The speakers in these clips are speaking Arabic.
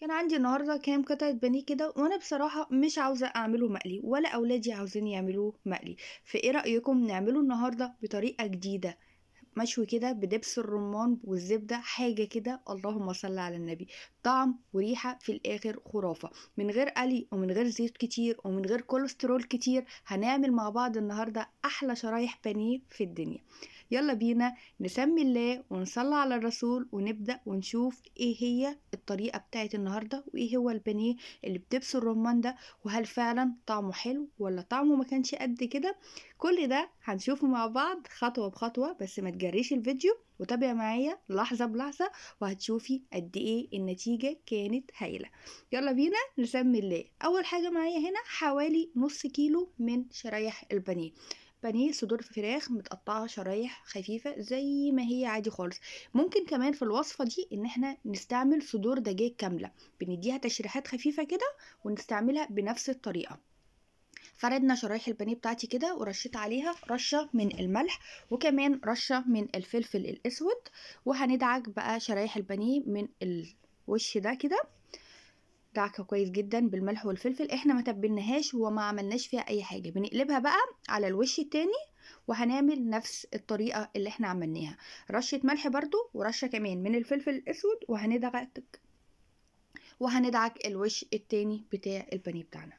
كان عندي النهارده كام قطعه بانيه كده وانا بصراحه مش عاوزه اعمله مقلي ولا اولادي عاوزين يعملوه مقلي فايه رايكم نعمله النهارده بطريقه جديده مشوي كده بدبس الرمان والزبده حاجه كده اللهم صل على النبي طعم وريحه في الاخر خرافه من غير قلي ومن غير زيت كتير ومن غير كوليسترول كتير هنعمل مع بعض النهارده احلى شرايح بانيه في الدنيا يلا بينا نسمي الله ونصلي على الرسول ونبدأ ونشوف ايه هي الطريقة بتاعت النهاردة وايه هو البانيه اللي بتبس الرمان ده وهل فعلا طعمه حلو ولا طعمه ما كانش قد كده كل ده هنشوفه مع بعض خطوة بخطوة بس ما تجريش الفيديو وتابع معايا لحظة بلحظة وهتشوفي قد ايه النتيجة كانت هايلة يلا بينا نسمي الله اول حاجة معايا هنا حوالي نص كيلو من شرايح البانيه بانيه صدور فراخ متقطعه شرايح خفيفه زي ما هي عادي خالص ممكن كمان في الوصفه دي ان احنا نستعمل صدور دجاج كامله بنديها تشريحات خفيفه كده ونستعملها بنفس الطريقه فردنا شرايح البانيه بتاعتي كده ورشيت عليها رشة من الملح وكمان رشة من الفلفل الأسود وهندعك بقى شرايح البانيه من الوش ده كده دعكة كويس جدا بالملح والفلفل احنا ما تبلناهاش وما عملناش فيها اي حاجة بنقلبها بقى على الوش التاني وهنعمل نفس الطريقة اللي احنا عملناها رشة ملح برضو ورشة كمان من الفلفل الاسود وهندعك وهندعك الوش التاني بتاع البانيه بتاعنا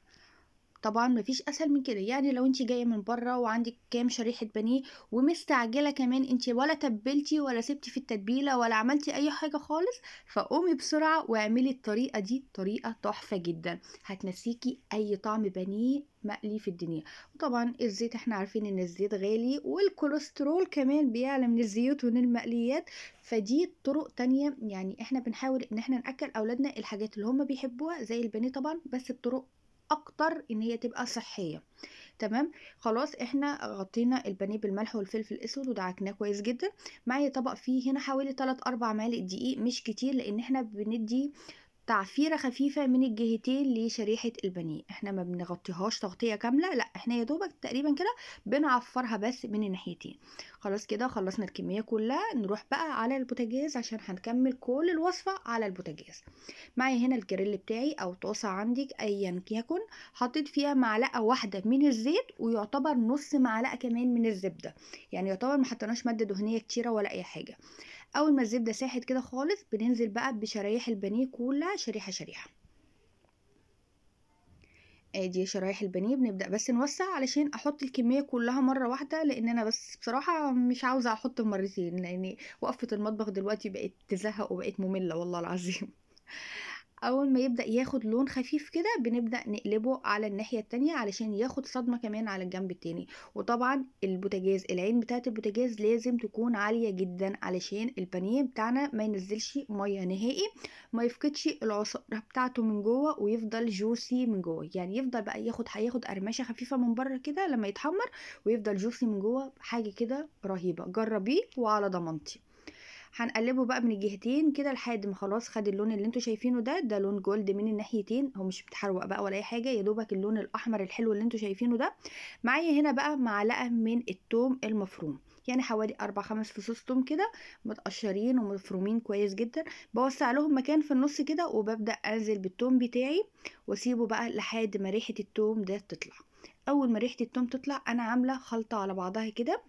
طبعا مفيش اسهل من كده يعني لو انت جايه من بره وعندك كام شريحه بانيه ومستعجله كمان انت ولا تبلتي ولا سبتي في التتبيله ولا عملتي اي حاجه خالص فقومي بسرعه واعملي الطريقه دي طريقه تحفه جدا هتنسيكي اي طعم بانيه مقلي في الدنيا وطبعا الزيت احنا عارفين ان الزيت غالي والكوليسترول كمان بيعلى من الزيوت ومن المقليات فدي طرق تانية يعني احنا بنحاول ان احنا ناكل اولادنا الحاجات اللي هم بيحبوها زي البانيه طبعا بس بطرق اكتر ان هي تبقى صحيه تمام خلاص احنا غطينا البانيه بالملح والفلفل الاسود ودعكناه كويس جدا معايا طبق فيه هنا حوالي 3 4 معالق دقيق مش كتير لان احنا بندي تعفيرة خفيفة من الجهتين لشريحة البانيه احنا ما بنغطيهاش تغطية كاملة لا احنا يا دوبك تقريبا كده بنعفرها بس من الناحيتين خلاص كده خلصنا الكمية كلها نروح بقى على البوتاجاز عشان هنكمل كل الوصفة على البوتاجاز معايا هنا الجريل بتاعي او طاسة عندك ايا يكن حطيت فيها معلقة واحدة من الزيت ويعتبر نص معلقة كمان من الزبدة يعني يعتبر ما حطيناش مادة دهنية كتيرة ولا اي حاجة اول ما الزبده ساحت كده خالص بننزل بقى بشرايح البانيه كلها شريحه شريحه ادي شرايح البانيه بنبدا بس نوسع علشان احط الكميه كلها مره واحده لان انا بس بصراحه مش عاوزه احط مرتين لان وقفه المطبخ دلوقتي بقت تزهق وبقت ممله والله العظيم اول ما يبدا ياخد لون خفيف كده بنبدا نقلبه على الناحيه التانية علشان ياخد صدمه كمان على الجنب التاني وطبعا البوتاجاز العين بتاعه البوتاجاز لازم تكون عاليه جدا علشان البانيه بتاعنا ما ينزلش ميه نهائي ما يفقدش العصاره بتاعته من جوه ويفضل جوسي من جوه يعني يفضل بقى ياخد هياخد قرمشه خفيفه من بره كده لما يتحمر ويفضل جوسي من جوه حاجه كده رهيبه جربيه وعلى ضمانتي هنقلبه بقى من الجهتين كده لحد ما خلاص خد اللون اللي انتوا شايفينه ده ده لون جولد من الناحيتين هو مش بتحروق بقى ولا اي حاجه يا دوبك اللون الاحمر الحلو اللي انتوا شايفينه ده معايا هنا بقى معلقه من التوم المفروم يعني حوالي اربع خمس فصوص توم كده متقشرين ومفرومين كويس جدا بوسع لهم مكان في النص كده وببدا انزل بالتوم بتاعي واسيبه بقى لحد ما ريحه التوم ده تطلع اول ما ريحه التوم تطلع انا عامله خلطه على بعضها كده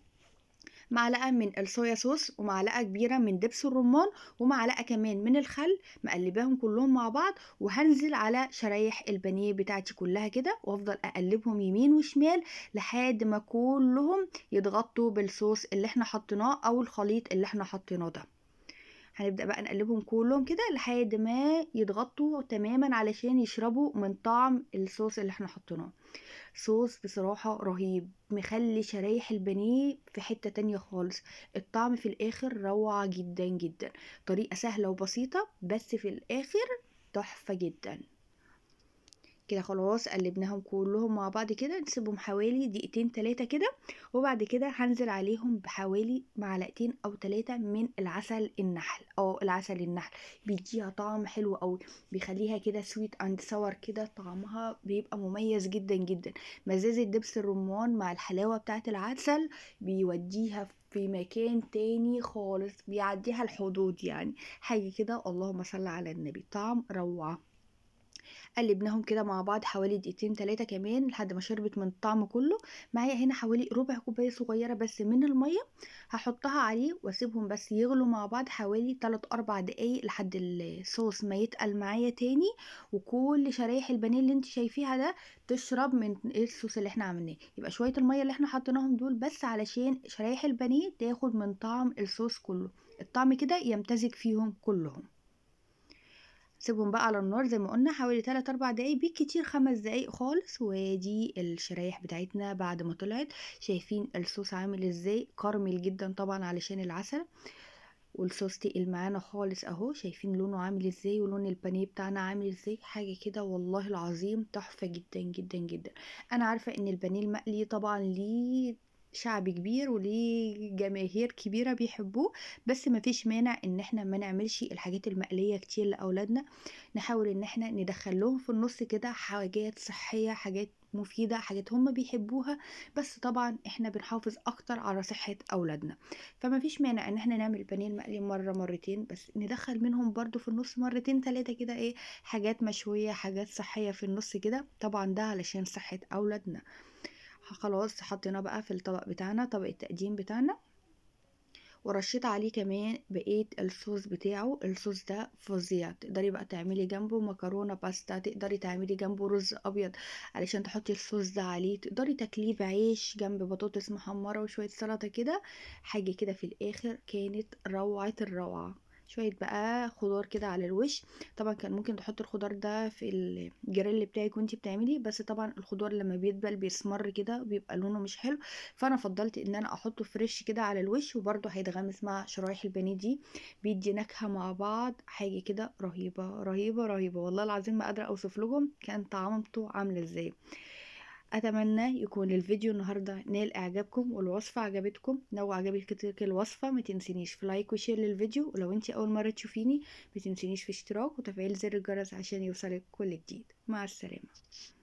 معلقة من الصويا صوص ومعلقة كبيرة من دبس الرمان ومعلقة كمان من الخل مقلباهم كلهم مع بعض وهنزل على شرايح البانيه بتاعتي كلها كده وافضل اقلبهم يمين وشمال لحد ما كلهم يتغطوا بالصوص اللي احنا حطيناه او الخليط اللي احنا حطيناه ده هنبدأ بقى نقلبهم كلهم كده لحد ما يتغطوا تماما علشان يشربوا من طعم الصوص اللي احنا حطيناه صوص بصراحة رهيب مخلي شرايح البانيه في حتة تانية خالص الطعم في الاخر روعة جدا جدا طريقة سهلة وبسيطة بس في الاخر تحفة جدا كده خلاص قلبناهم كلهم مع بعض كده نسيبهم حوالي دقيقتين تلاتة كده وبعد كده هنزل عليهم بحوالي معلقتين او تلاتة من العسل النحل او العسل النحل بيديها طعم حلو قوي بيخليها كده سويت اند ساور كده طعمها بيبقى مميز جدا جدا مزازة دبس الرمان مع الحلاوة بتاعت العسل بيوديها في في مكان تاني خالص بيعديها الحدود يعني حاجة كده اللهم صل على النبي طعم روعة قلبناهم كده مع بعض حوالي دقيقتين تلاتة كمان لحد ما شربت من الطعم كله معايا هنا حوالي ربع كوباية صغيرة بس من المية هحطها عليه واسيبهم بس يغلوا مع بعض حوالي تلات أربع دقايق لحد الصوص ما يتقل معايا تاني وكل شرايح البانيه اللي انت شايفيها ده تشرب من الصوص اللي احنا عملناه يبقى شوية المية اللي احنا حطيناهم دول بس علشان شرايح البانيه تاخد من طعم الصوص كله الطعم كده يمتزج فيهم كلهم سيبهم بقى على النار زي ما قلنا حوالي 3 4 دقايق بالكتير 5 دقايق خالص ودي الشرايح بتاعتنا بعد ما طلعت شايفين الصوص عامل ازاي كارميل جدا طبعا علشان العسل والصوص تقل معانا خالص اهو شايفين لونه عامل ازاي ولون البانيه بتاعنا عامل ازاي حاجه كده والله العظيم تحفه جدا جدا جدا انا عارفه ان البانيه المقلي طبعا ليه شعب كبير وليه جماهير كبيرة بيحبوه بس مفيش مانع ان احنا ما نعملش الحاجات المقلية كتير لأولادنا نحاول ان احنا ندخل لهم في النص كده حاجات صحية حاجات مفيدة حاجات هم بيحبوها بس طبعا احنا بنحافظ اكتر على صحة اولادنا فما فيش مانع ان احنا نعمل البانيه المقلي مرة مرتين بس ندخل منهم برضو في النص مرتين ثلاثة كده ايه حاجات مشوية حاجات صحية في النص كده طبعا ده علشان صحة اولادنا خلاص حطيناه بقى في الطبق بتاعنا طبق التقديم بتاعنا ورشيت عليه كمان بقية الصوص بتاعه الصوص ده فظيع تقدري بقى تعملي جنبه مكرونة باستا تقدري تعملي جنبه رز أبيض علشان تحطي الصوص ده عليه تقدري تاكليه بعيش جنب بطاطس محمرة وشوية سلطة كده حاجة كده في الآخر كانت روعة الروعة شويه بقى خضار كده على الوش طبعا كان ممكن تحط الخضار ده في الجريل بتاعك وانتي بتعملي بس طبعا الخضار لما بيدبل بيسمر كده بيبقى لونه مش حلو فانا فضلت ان انا احطه فريش كده على الوش وبرده هيتغمس مع شرايح البانيه دي بيدي نكهه مع بعض حاجه كده رهيبه رهيبه رهيبه والله العظيم ما قادره اوصف لكم كان طعمته عامله ازاي اتمنى يكون الفيديو النهارده نال اعجابكم والوصفه عجبتكم لو عجبتك الوصفه ما تنسينيش في لايك وشير للفيديو ولو انت اول مره تشوفيني ما تنسينيش في اشتراك وتفعيل زر الجرس عشان يوصلك كل جديد مع السلامه